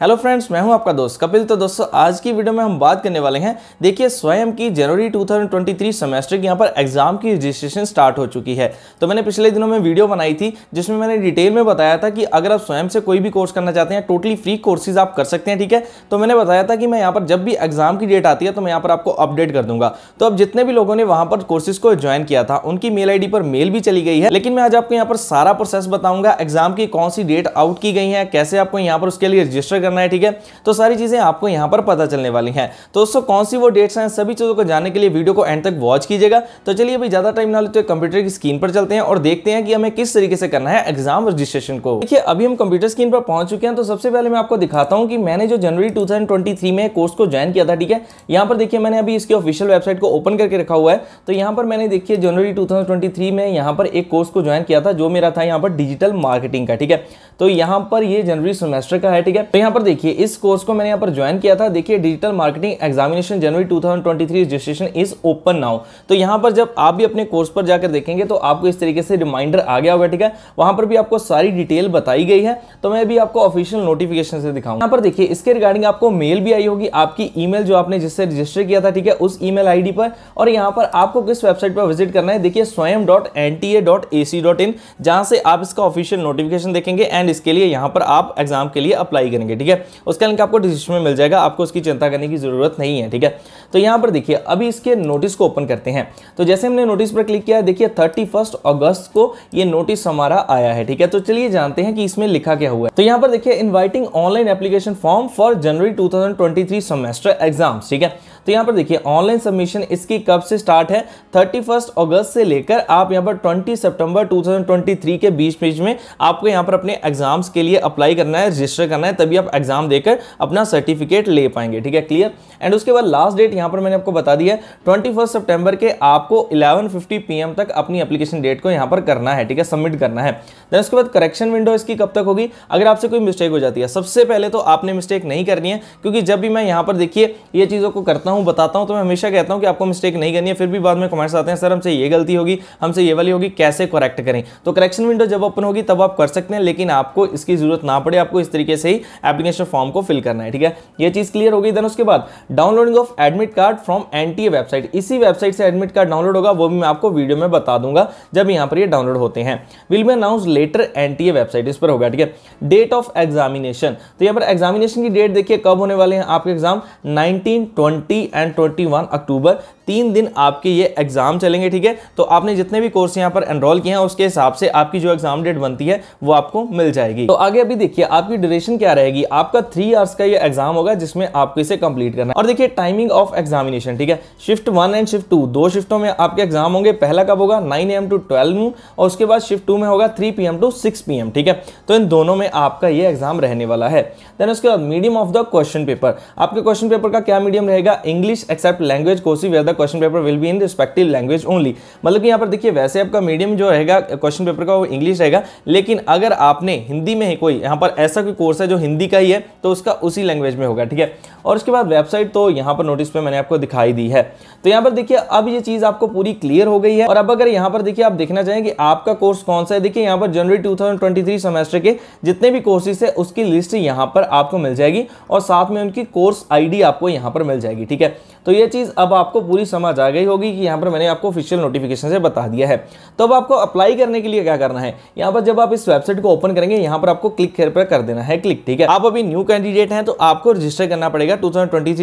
hello friends मैं हूं आपका दोस्त कपिल तो दोस्तों आज की वीडियो में हम बात करने वाले हैं देखिए स्वयं की जनवरी 2023 सेमेस्टर की यहां पर एग्जाम की रजिस्ट्रेशन स्टार्ट हो चुकी है तो मैंने पिछले दिनों में वीडियो बनाई थी जिसमें मैंने डिटेल में बताया था कि अगर आप स्वयं से कोई भी कोर्स करना चाहते हैं टोटली फ्री कोर्सेज आप कर सकते हैं ठीक है तो मैंने बताया था कि मैं यहाँ पर जब भी एग्जाम की डेट आती है तो मैं यहाँ पर आपको अपडेट कर दूंगा तो अब जितने भी लोगों ने वहाँ पर कोर्सेज को ज्वाइन किया था उनकी मेल आई पर मेल भी चली गई है लेकिन मैं आज आपको यहाँ पर सारा प्रोसेस बताऊंगा एग्जाम की कौन सी डेट आउट की गई है कैसे आपको यहाँ पर उसके लिए रजिस्टर करना है ठीक है तो सारी चीज़ें आपको यहां पर पता चलने वाली हैं तो दोस्तों कौन सी वो डेट्स हैं सभी चीज़ों को जानने के लिए वीडियो को एंड तक वॉच कीजिएगा तो चलिए अभी ज़्यादा टाइम ना लेते हैं कंप्यूटर की स्क्रीन पर चलते हैं और देखते हैं कि हमें किस तरीके से करना है एग्जाम रजिस्ट्रेशन को देखिए अभी हम कंप्यूटर स्क्रीन पर पहुंच चुके हैं तो सबसे पहले मैं आपको दिखाता हूं कि मैंने जो जनवरी टू में कोर्स को ज्वाइन किया था ठीक है यहां पर देखिए मैंने अभी इसकी ऑफिशियल वेबसाइट को ओपन करके रखा हुआ है तो यहां पर मैंने देखिए जनवरी टू में यहां पर एक कोर्स को ज्वाइन किया था जो मेरा था यहां पर डिजिटल मार्केटिंग का ठीक है तो यहां पर ये जनवरी सेमेस्टर का है ठीक है तो यहाँ पर देखिए इस कोर्स को मैंने यहाँ पर ज्वाइन किया था देखिए digital marketing examination January 2023 thousand registration is open now तो यहाँ पर जब आप भी अपने कोर्स पर जाकर देखेंगे तो आपको इस तरीके से रिमाइंडर आ गया होगा ठीक है वहाँ पर भी आपको सारी डिटेल बताई गई है तो मैं भी आपको ऑफिशियल नोटिफिकेशन से दिखाऊँ यहाँ पर देखिए इसके रिगार्डिंग आपको मेल भी आई होगी आपकी ई जो आपने जिससे रजिस्टर किया था ठीक है उस ई मेल पर और यहाँ पर आपको किस वेबसाइट पर विजिट करना है देखिए स्वयं डॉट से आप इसका ऑफिशियल नोटिफिकेशन देखेंगे एंड इसके लिए यहाँ पर आप एग्जाम के लिए अप्लाई करेंगे ठीक है ठीक है उसका लिंक आपको डिस्क्रिप्शन में मिल जाएगा आपको उसकी चिंता करने की ज़रूरत नहीं है ठीक है तो यहाँ पर देखिए अभी इसके नोटिस को ओपन करते हैं तो जैसे हमने नोटिस पर क्लिक किया देखिए थर्टी अगस्त को ये नोटिस हमारा आया है ठीक है तो चलिए जानते हैं कि इसमें लिखा क्या हुआ है तो यहाँ पर देखिए inviting online application form for January two semester exam ठीक है तो यहाँ पर देखिए ऑनलाइन सबमिशन इसकी कब से स्टार्ट है थर्टी फर्स्ट अगस्त से लेकर आप यहाँ पर ट्वेंटी सेप्टेम्बर टू के बीच बीच में आपको यहाँ पर अपने एग्जाम्स के लिए अप्लाई करना है रजिस्टर करना है तभी आप एग्जाम देकर अपना सर्टिफिकेट ले पाएंगे ठीक है क्लियर एंड उसके बाद लास्ट डेट यहाँ पर मैंने आपको बता दिया ट्वेंटी फर्स्ट सितंबर के आपको इलेवन पीएम तक अपनी एप्लीकेशन डेट को यहाँ पर करना है ठीक है सबमिट करना है देन उसके बाद करेक्शन विंडो इसकी कब तक होगी अगर आपसे कोई मिस्टेक हो जाती है सबसे पहले तो आपने मिस्टेक नहीं करनी है क्योंकि जब भी मैं यहाँ पर देखिए ये चीज़ों को करता हूँ बताता हूँ तो मैं हमेशा कहता हूँ कि आपको मिस्टेक नहीं करनी है फिर भी बाद में कमेंट्स आते हैं सर हमसे ये गलती होगी हमसे ये वाली होगी कैसे करेक्ट करें तो करेक्शन विंडो जब ओपन होगी तब आप कर सकते हैं लेकिन आपको इसकी जरूरत ना पड़े आपको इस तरीके से ही एप्लीकेशन फॉर्म को फिल करना है ठीक है ये चीज़ क्लियर होगी देन उसके बाद downloading of admit card from an website इसी वेबसाइट से एडमिट कार्ड डाउनलोड होगा वो भी मैं आपको वीडियो में बता दूंगा जब यहाँ पर ये डाउनलोड होते हैं will be announce later an website इस पर होगा ठीक है डेट ऑफ एग्जामिनेशन तो यहाँ पर एग्जामिनेशन की डेट देखिए कब होने वाले हैं आपके exam nineteen twenty 20 and 21 October तीन दिन आपके ये एग्ज़ाम चलेंगे ठीक है तो आपने जितने भी कोर्स यहाँ पर एनरोल किए हैं उसके हिसाब से आपकी जो एग्ज़ाम डेट बनती है वो आपको मिल जाएगी तो आगे अभी देखिए आपकी ड्यूरेशन क्या रहेगी आपका थ्री आवर्स का ये एग्ज़ाम होगा जिसमें आपको इसे कंप्लीट करना है और देखिए टाइमिंग ऑफ एग्जामिनेशन ठीक है shift one and shift two दो शिफ्टों में आपके एग्जाम होंगे पहला कब होगा nine AM to twelve noon और उसके बाद शिफ्ट टू में होगा three P to six P ठीक है तो इन दोनों में आपका ये एग्ज़ाम रहने वाला है देन उसके बाद medium of the question paper आपके क्वेश्चन पेपर का क्या मीडियम रहेगा इंग्लिश एक्सेप्ट लैंग्वेज कोसी where the question paper will be in respective language only मतलब कि यहाँ पर देखिए वैसे आपका मीडियम जो रहेगा क्वेश्चन पेपर का वो इंग्लिश रहेगा लेकिन अगर आपने हिंदी में ही कोई यहाँ पर ऐसा कोई कोर्स है जो हिंदी का ही है तो उसका उसी लैंग्वेज में होगा ठीक है और उसके बाद वेबसाइट तो यहाँ पर नोटिस पर मैंने आपको दिखाई दी है तो यहाँ पर देखिए अब ये चीज़ आपको पूरी क्लियर हो गई है और अब अगर यहाँ पर देखिए आप देखना चाहें कि आपका कोर्स कौन सा है देखिए यहाँ पर जनवरी 2023 सेमेस्टर के जितने भी कोर्सेज है उसकी लिस्ट यहाँ पर आपको मिल जाएगी और साथ में उनकी कोर्स आईडी आपको यहाँ पर मिल जाएगी ठीक है तो ये चीज़ अब आपको पूरी समझ आ गई होगी कि यहाँ पर मैंने आपको ऑफिशियल नोटिफिकेशन से बता दिया है तो अब आपको अप्लाई करने के लिए क्या करना है यहाँ पर जब आप इस वेबसाइट को ओपन करेंगे यहाँ पर आपको क्लिक पर कर देना है क्लिक ठीक है आप अभी न्यू कैंडिडेट हैं तो आपको रजिस्टर करना पड़ेगा टू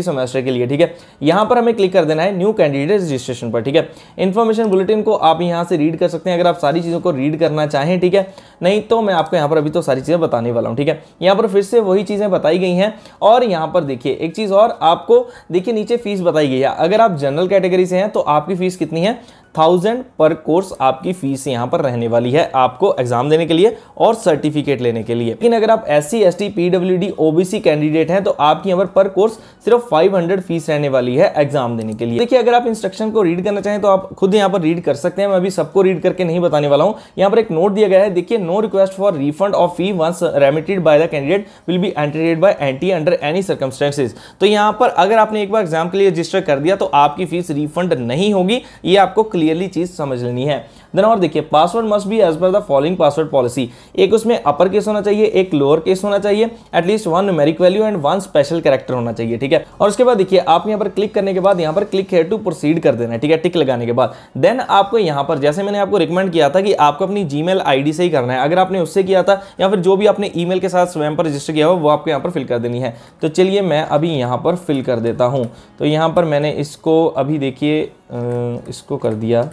सेमेस्टर के लिए ठीक है यहाँ पर हमें क्लिक कर देना है न्यू कैंडिडेट रजिस्ट्रेशन पर ठीक है इन्फॉर्मेशन बुलेटिन को आप यहाँ से रीड कर सकते हैं अगर आप सारी चीज़ों को रीड करना चाहें ठीक है नहीं तो मैं आपको यहाँ पर अभी तो सारी चीज़ें बताने वाला हूँ ठीक है यहाँ पर फिर से वही चीज़ें बताई गई हैं और यहाँ पर देखिए एक चीज़ और आपको देखिए नीचे फीस बताई गई है अगर आप जनरल कैटेगरी से हैं तो आपकी फीस कितनी है थाउजेंड पर कोर्स आपकी फीस यहां पर रहने वाली है आपको एग्जाम देने के लिए और सर्टिफिकेट लेने के लिए लेकिन अगर आप S C S T PW D OBC candidate हैं तो आपकी यहां पर पर कोर्स सिर्फ 500 फीस रहने वाली है एग्जाम देने के लिए देखिए अगर आप इंस्ट्रक्शन को रीड करना चाहें तो आप खुद यहां पर रीड कर सकते हैं मैं अभी सबको रीड करके नहीं बताने वाला हूं यहां पर एक नोट दिया गया है देखिए no request for refund of fee once remitted by the candidate will be entertained by anti under any circumstances तो यहां पर अगर आपने एक बार एग्जाम के लिए रजिस्टर कर दिया तो आपकी फीस रिफंड नहीं होगी ये आपको क्लियरली चीज़ समझ लेनी है देन और देखिए password must be as per the following password policy एक उसमें अपर केस होना चाहिए एक लोअर केस होना चाहिए at least one numeric value and one special character होना चाहिए ठीक है और उसके बाद देखिए आप यहाँ पर क्लिक करने के बाद यहाँ पर क्लिक हेयर टू प्रोसीड कर देना है ठीक है टिक लगाने के बाद देन आपको यहाँ पर जैसे मैंने आपको रिकमेंड किया था कि आपको अपनी जी मेल से ही करना है अगर आपने उससे किया था या फिर जो भी आपने ई के साथ स्वयं पर रजिस्टर किया हो वो आपको यहाँ पर फिल कर देनी है तो चलिए मैं अभी यहाँ पर फिल कर देता हूँ तो यहाँ पर मैंने इसको अभी देखिए इसको कर दिया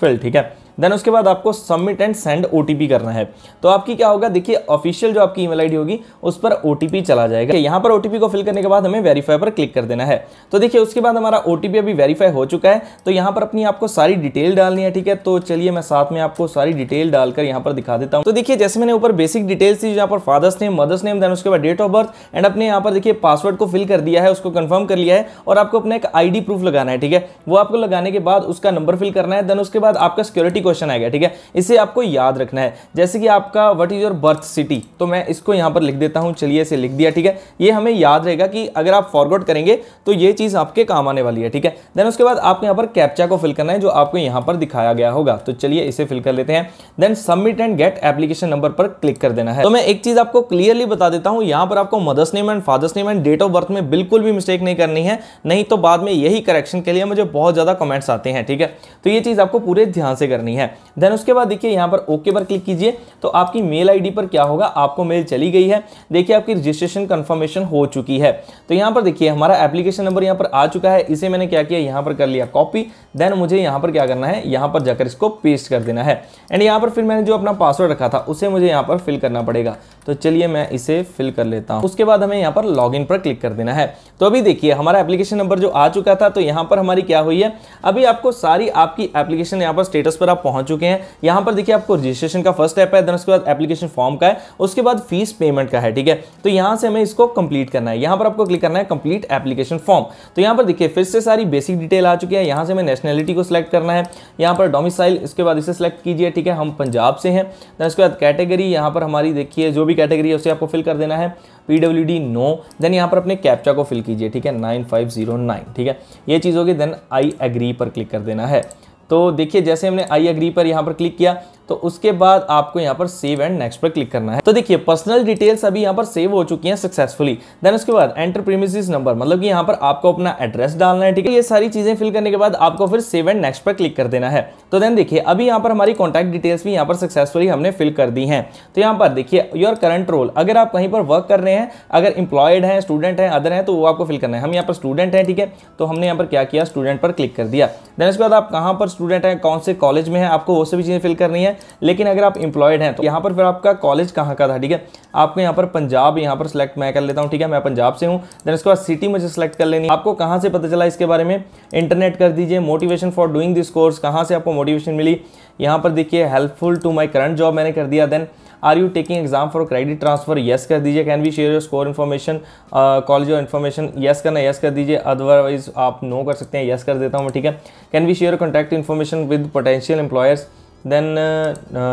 फिल ठीक है देन उसके बाद आपको सबमिट एंड सेंड ओ करना है तो आपकी क्या होगा देखिए ऑफिशियल जो आपकी ईमेल आईडी होगी उस पर ओ चला जाएगा यहाँ पर ओ को फिल करने के बाद हमें वेरीफाई पर क्लिक कर देना है तो देखिए उसके बाद हमारा ओ अभी वेरीफाई हो चुका है तो यहाँ पर अपनी आपको सारी डिटेल डालनी है ठीक है तो चलिए मैं साथ में आपको सारी डिटेल डालकर यहाँ पर दिखा देता हूँ तो देखिए जैसे मैंने ऊपर बेसिक डिटेल्स थी यहाँ पर father's name mother's name then उसके बाद डेट ऑफ बर्थ एंड अपने यहाँ पर देखिए पासवर्ड को फिल कर दिया है उसको कंफर्म कर लिया है और आपको अपना एक आई प्रूफ लगाना है ठीक है वो आपको लगाने के बाद उसका नंबर फिल करना है देन उसके बाद आपका सिक्योरिटी क्वेश्चन आएगा ठीक है इसे आपको याद रखना है जैसे कि आपका what is your birth city तो मैं इसको यहां पर लिख देता हूं चलिए इसे लिख दिया ठीक है ये हमें याद रहेगा कि अगर आप फॉरवर्ड करेंगे तो ये चीज़ आपके काम आने वाली है ठीक है देन उसके बाद आपको यहां पर कैप्चा को फिल करना है जो आपको यहां पर दिखाया गया होगा तो चलिए इसे फिल कर लेते हैं then submit and get application number पर क्लिक कर देना है तो मैं एक चीज़ आपको क्लियरली बता देता हूं यहां पर आपको mother's name and father's name and date of birth में बिल्कुल भी मिस्टेक नहीं करनी है नहीं तो बाद में यही करेक्शन के लिए मुझे बहुत ज़्यादा कमेंट्स आते हैं ठीक है तो ये चीज़ आपको पूरे ध्यान से करनी है है देन उसके बाद देखिए यहाँ पर ओके पर क्लिक कीजिए तो आपकी मेल आईडी पर क्या होगा आपको मेल चली गई है देखिए आपकी रजिस्ट्रेशन कंफर्मेशन हो चुकी है तो यहाँ पर देखिए हमारा एप्लीकेशन नंबर यहाँ पर आ चुका है इसे मैंने क्या किया यहाँ पर कर लिया कॉपी देन मुझे यहाँ पर क्या करना है यहाँ पर जाकर इसको पेस्ट कर देना है एंड यहाँ पर फिर मैंने जो अपना पासवर्ड रखा था उसे मुझे यहाँ पर फिल करना पड़ेगा तो चलिए मैं इसे फिल कर लेता हूँ उसके बाद हमें यहाँ पर लॉगिन पर क्लिक कर देना है तो अभी देखिए हमारा एप्लीकेशन नंबर जो आ चुका था तो यहाँ पर हमारी क्या हुई है अभी आपको सारी आपकी एप्लीकेशन यहाँ पर स्टेटस पर आप पहुंच चुके हैं यहां पर देखिए आपको रजिस्ट्रेशन का फर्स्ट स्टेप है देन उसके बाद एप्लीकेशन फॉर्म का है उसके बाद फीस पेमेंट का है ठीक है तो यहां से हमें इसको कंप्लीट करना है यहां पर आपको क्लिक करना है कंप्लीट एप्लीकेशन फॉर्म तो यहां पर देखिए फिर से सारी बेसिक डिटेल आ चुकी है यहां से हमें नेशनैलिटी को सिलेक्ट करना है यहां पर डोमिसाइल इसके बाद इसे सिलेक्ट कीजिए ठीक है हम पंजाब से हैं देन उसके बाद कैटेगरी यहां पर हमारी देखिए जो भी कैटेगरी है उसे आपको फिल कर देना है P W D no then यहाँ पर अपने कैप्चा को फिल कीजिए ठीक है नाइन फाइव जीरो नाइन ठीक है ये चीज़ होगी देन आई एग्री पर क्लिक कर देना है तो देखिए जैसे हमने आई एग्री पर यहाँ पर क्लिक किया तो उसके बाद आपको यहाँ पर सेव एंड नेक्स्ट पर क्लिक करना है तो देखिए पर्सनल डिटेल्स अभी यहाँ पर सेव हो चुकी हैं सक्सेसफुली देन उसके बाद एंटर नंबर मतलब कि यहाँ पर आपको अपना एड्रेस डालना है ठीक है ये सारी चीज़ें फिल करने के बाद आपको फिर सेव एंड नेक्स्ट पर क्लिक कर देना है तो देन देखिए अभी यहाँ पर हमारी कॉन्टैक्ट डिटेल्स भी यहाँ पर सक्सेसफुली हमने फिल कर दी है तो यहाँ पर देखिए योर करंट रोल अगर आप कहीं पर वर्क कर रहे हैं अगर इंप्लॉयड है स्टूडेंट है अदर है तो वो आपको फिल करना है हम यहाँ पर स्टूडेंट हैं ठीक है तो हमने यहाँ पर क्या किया स्टूडेंट पर क्लिक कर दिया देन उसके बाद आप कहाँ पर स्टूडेंट हैं कौन से कॉलेज में है आपको वो सभी चीज़ें फिल करनी है लेकिन अगर आप इंप्लॉयड हैं तो यहाँ पर फिर आपका कॉलेज कहाँ का था ठीक है आपको यहाँ पर पंजाब यहाँ पर सिलेक्ट मैं कर लेता हूँ ठीक है मैं पंजाब से हूँ देन उसके बाद सिटी मुझे सेलेक्ट कर लेनी आपको कहाँ से पता चला इसके बारे में इंटरनेट कर दीजिए motivation for doing this course कहाँ से आपको मोटिवेशन मिली यहाँ पर देखिए helpful to my current job मैंने कर दिया then are you taking exam for credit transfer yes कर दीजिए can we share your score information college और इन्फॉर्मेशन येस करना येस कर दीजिए अदरवाइज आप नो कर सकते हैं येस कर देता हूँ मैं ठीक है can we share contact information with potential employers then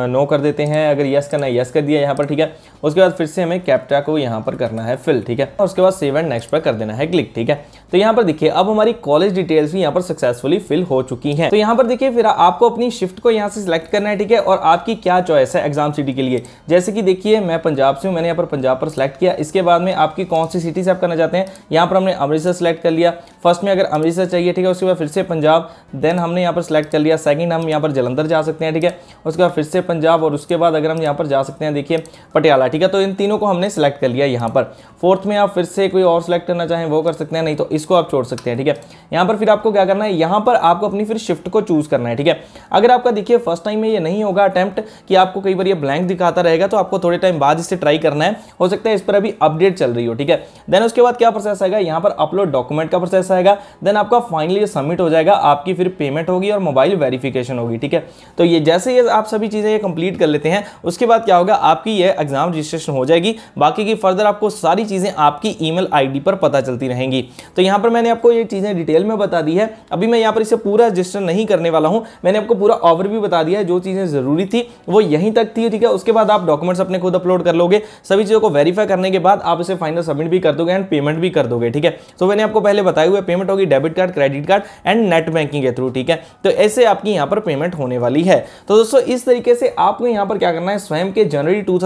no uh, कर देते हैं अगर यस करना है यस कर दिया यहाँ पर ठीक है उसके बाद फिर से हमें कैप्टा को यहाँ पर करना है फिल ठीक है और उसके बाद सेव एंड नेक्स्ट पर कर देना है क्लिक ठीक है तो यहाँ पर देखिए अब हमारी कॉलेज डिटेल्स भी यहाँ पर सक्सेसफुली फिल हो चुकी है तो यहाँ पर देखिए फिर आपको अपनी शिफ्ट को यहाँ से सिलेक्ट करना है ठीक है और आपकी क्या चॉइस है एग्जाम सिटी के लिए जैसे कि देखिए मैं पंजाब से हूँ मैंने यहाँ पर पंजाब पर सिलेक्ट किया इसके बाद में आपकी कौन सी सिटी से आप करना चाहते हैं यहाँ पर हमने अमृतसर सेलेक्ट कर लिया फर्स्ट में अगर अमृतसर चाहिए ठीक है उसके बाद फिर से पंजाब देन हमने यहाँ पर सिलेक्ट कर लिया सेकंड हम यहाँ पर जलंधर जा सकते हैं ठीक है उसके बाद फिर से पंजाब और उसके बाद अगर हम यहाँ पर जा सकते हैं देखिए पटियाला ठीक है तो इन तीनों को हमने सेलेक्ट कर लिया यहाँ पर फोर्थ में आप फिर से कोई और सेलेक्ट करना चाहें वो कर सकते हैं नहीं तो इसको आप छोड़ सकते हैं ठीक है यहाँ पर फिर आपको क्या करना है यहाँ पर आपको अपनी फिर शिफ्ट को चूज़ करना है ठीक है अगर आपका देखिए फर्स्ट टाइम में ये नहीं होगा अटैम्प्ट कि आपको कई बार ये ब्लैंक दिखाता रहेगा तो आपको थोड़े टाइम बाद इससे ट्राई करना है हो सकता है इस पर अभी अपडेट चल रही हो ठीक है देन उसके बाद क्या प्रोसेस आएगा यहाँ पर अपलोड डॉक्यूमेंट का प्रोसेस आएगा देन आपका फाइनली ये सबमिट हो जाएगा आपकी फिर पेमेंट होगी और मोबाइल वेरिफिकेशन होगी ठीक है तो ये जैसे ही आप सभी चीज़ें ये कंप्लीट कर लेते हैं उसके बाद क्या होगा आपकी ये एग्जाम रजिस्ट्रेशन हो जाएगी बाकी की फर्दर आपको सारी चीज़ें आपकी ईमेल आईडी पर पता चलती रहेंगी तो यहाँ पर मैंने आपको ये चीज़ें डिटेल में बता दी है अभी मैं यहाँ पर इसे पूरा रजिस्टर नहीं करने वाला हूँ मैंने आपको पूरा भी बता दिया है जो चीज़ें ज़रूरी थी वो यहीं तक थी ठीक है उसके बाद आप डॉक्यूमेंट्स अपने खुद अपलोड कर लोगे सभी चीज़ों को वेरीफाई करने के बाद आप इसे फाइनल सबमिट भी कर दोगे एंड पेमेंट भी कर दोगे ठीक है तो मैंने आपको पहले बताया हुआ पेमेंट होगी debit card credit card and net banking के थ्रू ठीक है तो ऐसे आपकी यहाँ पर पेमेंट होने वाली है तो दोस्तों इस तरीके से आपको यहाँ पर क्या करना है स्वयं के जनवरी टू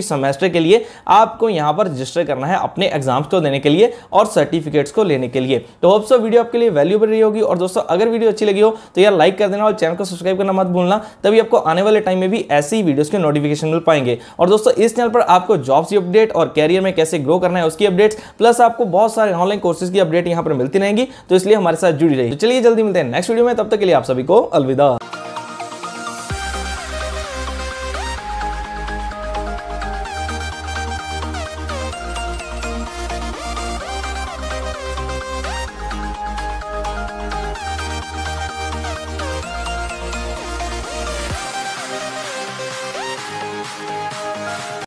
इसी सेमेस्टर के लिए आपको यहाँ पर रजिस्टर करना है अपने एग्जाम्स को देने के लिए और सर्टिफिकेट्स को लेने के लिए तो होप सो वीडियो आपके लिए वैल्यूबल रही होगी और दोस्तों अगर वीडियो अच्छी लगी हो तो यार लाइक कर देना और चैनल को सब्सक्राइब करना मत भूलना तभी आपको आने वाले टाइम में भी ऐसे ही वीडियोज़ के नोटिफिकेशन मिल पाएंगे और दोस्तों इस चैनल पर आपको जॉब्स की अपडेट और कैरियर में कैसे ग्रो करना है उसकी अपडेट्स प्लस आपको बहुत सारे ऑनलाइन कोर्सेज की अपडेट यहाँ पर मिलती रहेंगी तो इसलिए हमारे साथ जुड़ी रही तो चलिए जल्दी मिलते हैं नेक्स्ट वीडियो में तब तक के लिए आप सभी को अलविदा